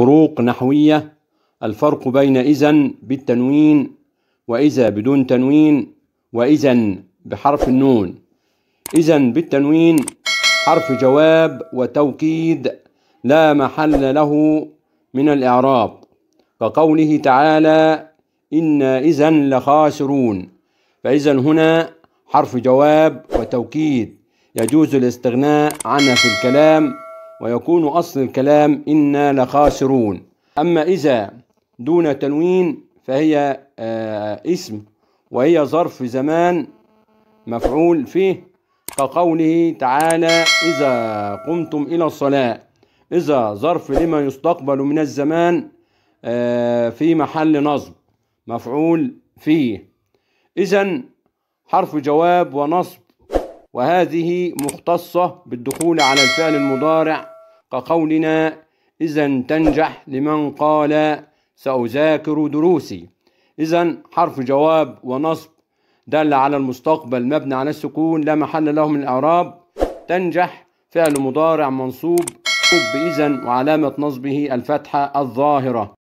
فروق نحوية الفرق بين إذا بالتنوين وإذا بدون تنوين وإذا بحرف النون إذا بالتنوين حرف جواب وتوكيد لا محل له من الإعراب كقوله تعالى إنا إذا لخاسرون فإذا هنا حرف جواب وتوكيد يجوز الاستغناء عنه في الكلام ويكون أصل الكلام إنا لخاسرون أما إذا دون تنوين فهي آه، اسم وهي ظرف زمان مفعول فيه كقوله تعالى إذا قمتم إلى الصلاة إذا ظرف لما يستقبل من الزمان آه، في محل نصب مفعول فيه إذا حرف جواب ونصب وهذه مختصة بالدخول على الفعل المضارع كقولنا إذا تنجح لمن قال سأذاكر دروسي إذا حرف جواب ونصب دل على المستقبل مبني على السكون لا محل له من الإعراب تنجح فعل مضارع منصوب إذا وعلامة نصبه الفتحة الظاهرة